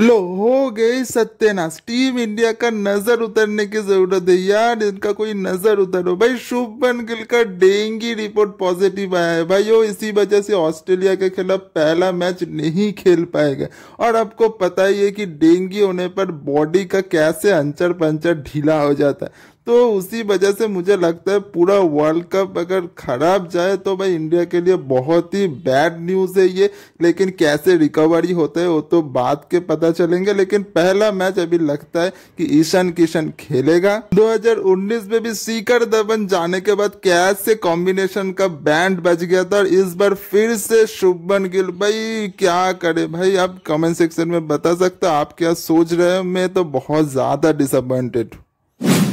लो हो गई सत्यनाश team India का नजर उतरने की जरूरत है यार इनका कोई नजर उतरो भाई शुभमन गिल का डेंगी रिपोर्ट पॉजिटिव आया है भाई वो इसी वजह से ऑस्ट्रेलिया के खिलाफ पहला मैच नहीं खेल पाएगा और आपको पता ही है कि डेंगी होने पर बॉडी का कैसे अंचर पंचर ढीला हो जाता है तो उसी वजह से मुझे लगता है पूरा वर्ल्ड कप अगर खराब जाए तो भाई इंडिया के लिए बहुत ही बैड न्यूज़ है ये लेकिन कैसे रिकवरी होता है वो तो बात के पता चलेंगे लेकिन पहला मैच अभी लगता है कि ईशान किशन खेलेगा 2019 में भी सीकर धवन जाने के बाद कैसे कॉम्बिनेशन का बैंड बज गया था और इस बार फिर से शुभमन गिल भाई क्या करे भाई आप कमेंट सेक्शन में बता सकते आप क्या सोच रहे हो मैं तो बहुत ज़्यादा डिसअपॉइंटेड